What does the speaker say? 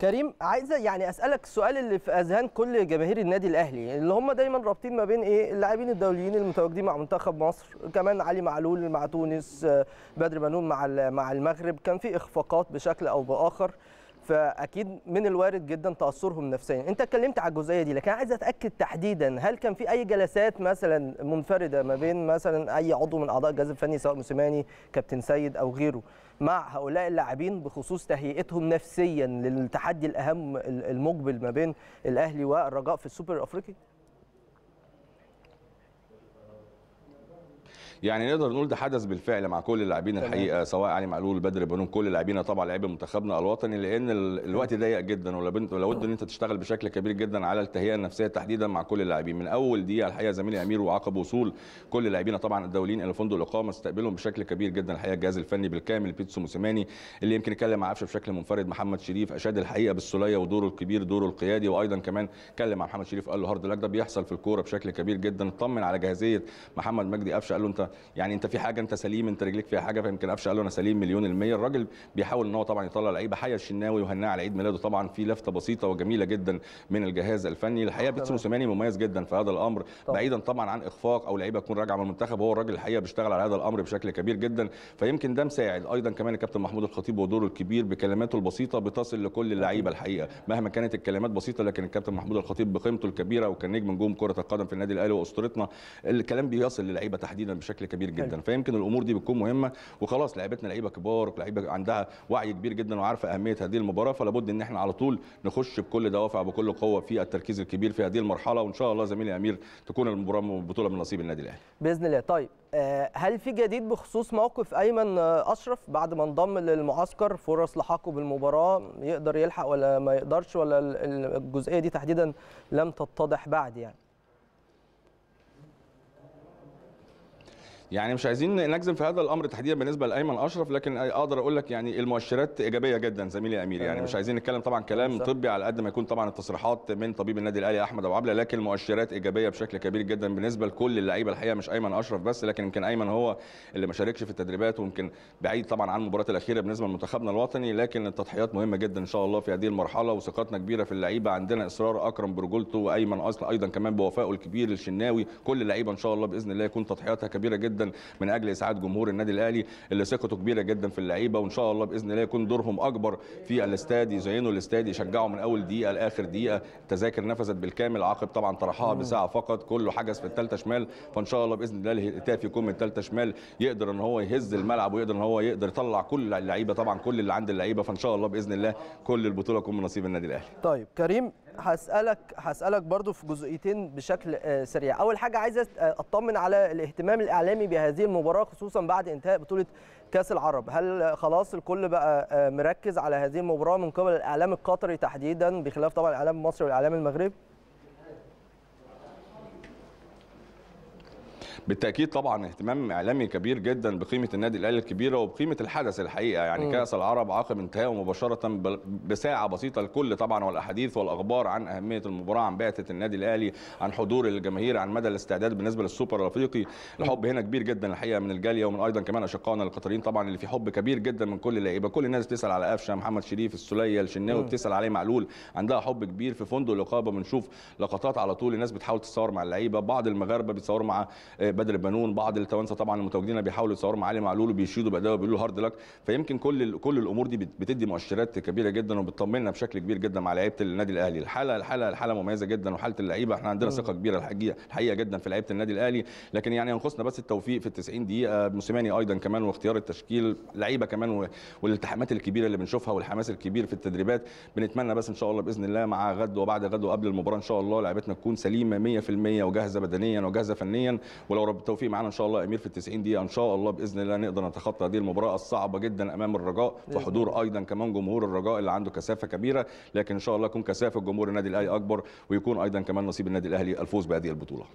كريم عايزه يعني اسالك السؤال اللي في اذهان كل جماهير النادي الاهلي اللي هم دايما رابطين ما بين ايه اللاعبين الدوليين المتواجدين مع منتخب مصر كمان علي معلول مع تونس آه، بدر بنون مع مع المغرب كان في اخفاقات بشكل او باخر فاكيد من الوارد جدا تاثرهم نفسيا انت اتكلمت على الجزئيه دي لكن عايز اتاكد تحديدا هل كان في اي جلسات مثلا منفرده ما بين مثلا اي عضو من اعضاء الجهاز الفني سواء موسيماني كابتن سيد او غيره مع هؤلاء اللاعبين بخصوص تهيئتهم نفسيا للتحدي الاهم المقبل ما بين الاهلي والرجاء في السوبر الافريقي يعني نقدر نقول ده حدث بالفعل مع كل اللاعبين الحقيقه سواء علي معلول بدر بنون كل اللاعبين طبعا لاعبي منتخبنا الوطني لان الوقت ضيق جدا ولابد ان انت تشتغل بشكل كبير جدا على التهيئه النفسيه تحديدا مع كل اللاعبين من اول دقيقه الحقيقه زميلي امير وعقب وصول كل لاعبينا طبعا الدوليين الى فندق الاقامه استقبلهم بشكل كبير جدا الحقيقه الجهاز الفني بالكامل بيتسو موسيماني اللي يمكن اتكلم مع عفشه بشكل منفرد محمد شريف اشاد الحقيقه بالسوليه ودوره الكبير دوره القيادي وايضا كمان اتكلم مع محمد شريف قال له هارد لك ده بيحصل في الكوره بشكل كبير جدا اطمن على جاهزيه محمد مجدي قفشه قال له انت يعني انت في حاجه انت سليم انت رجليك فيها حاجه فيمكن قفشه قال له انا سليم مليون المية الراجل بيحاول ان هو طبعا يطلع لعيبه حيا الشناوي وهناه على عيد ميلاده طبعا في لفته بسيطه وجميله جدا من الجهاز الفني الحقيقه بيتسو موسيماني مميز جدا في هذا الامر طبعا. بعيدا طبعا عن اخفاق او لعيبه تكون راجعه من المنتخب هو الراجل الحقيقه بيشتغل على هذا الامر بشكل كبير جدا فيمكن ده مساعد ايضا كمان الكابتن محمود الخطيب ودوره الكبير بكلماته البسيطه بتصل لكل اللعيبه الحقيقه مهما كانت الكلمات بسيطه لكن الكابتن محمود الخطيب بقيمته الكبيره وكان نجم نجوم كره القدم في النادي الاهلي واسطورتنا الكلام بيصل للعيبه تحديدا بشكل بشكل كبير جدا حلو. فيمكن الامور دي بتكون مهمه وخلاص لعيبتنا لعيبه كبار لعيبه عندها وعي كبير جدا وعارفه اهميه هذه المباراه فلا بد ان احنا على طول نخش بكل دوافع بكل قوه في التركيز الكبير في هذه المرحله وان شاء الله زميلي امير تكون المباراه بطوله من نصيب النادي الاهلي باذن الله طيب آه، هل في جديد بخصوص موقف ايمن آه، اشرف بعد ما انضم للمعسكر فرص لحاقه بالمباراه يقدر يلحق ولا ما يقدرش ولا الجزئيه دي تحديدا لم تتضح بعد يعني يعني مش عايزين نجزم في هذا الامر تحديدا بالنسبه لايمن اشرف لكن اقدر اقول لك يعني المؤشرات ايجابيه جدا زميلي الامير يعني مش عايزين نتكلم طبعا كلام صح. طبي على قد ما يكون طبعا التصريحات من طبيب النادي الاهلي احمد ابو عبله لكن المؤشرات ايجابيه بشكل كبير جدا بالنسبه لكل اللعيبه الحقيقه مش ايمن اشرف بس لكن يمكن ايمن هو اللي ما شاركش في التدريبات ويمكن بعيد طبعا عن المباراه الاخيره بالنسبه لمنتخبنا الوطني لكن التضحيات مهمه جدا ان شاء الله في هذه المرحله وثقتنا كبيره في اللعيبه عندنا اصرار اكرم برجولته وايمن اصلا ايضا كمان بوفائه الكبير الشناوي كل اللعيبه ان شاء الله باذن الله يكون تضحياتها كبيره جدا جدا من اجل اسعاد جمهور النادي الاهلي اللي ثقته كبيره جدا في اللعيبه وان شاء الله باذن الله يكون دورهم اكبر في الاستاد يزينوا الاستاد يشجعوا من اول دقيقه لاخر دقيقه التذاكر نفذت بالكامل عقب طبعا طرحها بساعه فقط كله حجز في الثالثه شمال فان شاء الله باذن الله الهتاف يكون من الثالثه شمال يقدر ان هو يهز الملعب ويقدر ان هو يقدر يطلع كل اللعيبه طبعا كل اللي عند اللعيبه فان شاء الله باذن الله كل البطوله تكون من نصيب النادي الاهلي طيب كريم هسالك هسالك برضو في جزئيتين بشكل آه، سريع اول حاجه عايز آه، اطمن على الاهتمام الاعلامي بهذه المباراه خصوصا بعد انتهاء بطوله كاس العرب هل خلاص الكل بقى آه، مركز على هذه المباراه من قبل الاعلام القطري تحديدا بخلاف طبعا الاعلام المصري والاعلام المغربي بالتاكيد طبعا اهتمام اعلامي كبير جدا بقيمه النادي الاهلي الكبيره وبقيمه الحدث الحقيقه يعني كاس العرب عقب انتهائه مباشره بساعه بسيطه الكل طبعا والاحاديث والاخبار عن اهميه المباراه عن بعثه النادي الاهلي عن حضور الجماهير عن مدى الاستعداد بالنسبه للسوبر الافريقي الحب هنا كبير جدا الحقيقه من الجاليه ومن ايضا كمان اشقائنا القطريين طبعا اللي في حب كبير جدا من كل اللعيبه كل الناس بتسال على قفشه محمد شريف السليه الشناوي بتسال عليه معلول عندها حب كبير في فندق الاقامه بنشوف لقطات على طول الناس بتحاول تتصور مع اللعيبه بعض المغاربه بيتصوروا مع آه، بدر بنون بعض التوانسه طبعا المتواجدين بيحاولوا يتصوروا مع علي معلول وبيشيدوا باداء وبيقولوا له هارد لك فيمكن كل كل الامور دي بتدي مؤشرات كبيره جدا وبتطمنا بشكل كبير جدا مع لعيبه النادي الاهلي الحاله الحاله الحاله مميزه جدا وحاله اللعيبه احنا عندنا ثقه كبيره الحقيقه الحقيقه جدا في لعيبه النادي الاهلي لكن يعني ينقصنا بس التوفيق في ال 90 دقيقه موسيماني ايضا كمان واختيار التشكيل لعيبه كمان والالتحامات الكبيره اللي بنشوفها والحماس الكبير في التدريبات بنتمنى بس ان شاء الله باذن الله مع غد وبعد غد وقبل المباراه ان شاء الله لعيبتنا تكون سليمه 100% وجاهزه بدنيا وجاهزه فنيا ولو ولو رب التوفيق معانا ان شاء الله امير في ال 90 دقيقه ان شاء الله باذن الله نقدر نتخطى هذه المباراه الصعبه جدا امام الرجاء في حضور ايضا كمان جمهور الرجاء اللي عنده كثافه كبيره لكن ان شاء الله يكون كثافه جمهور النادي الاهلي اكبر ويكون ايضا كمان نصيب النادي الاهلي الفوز بهذه البطوله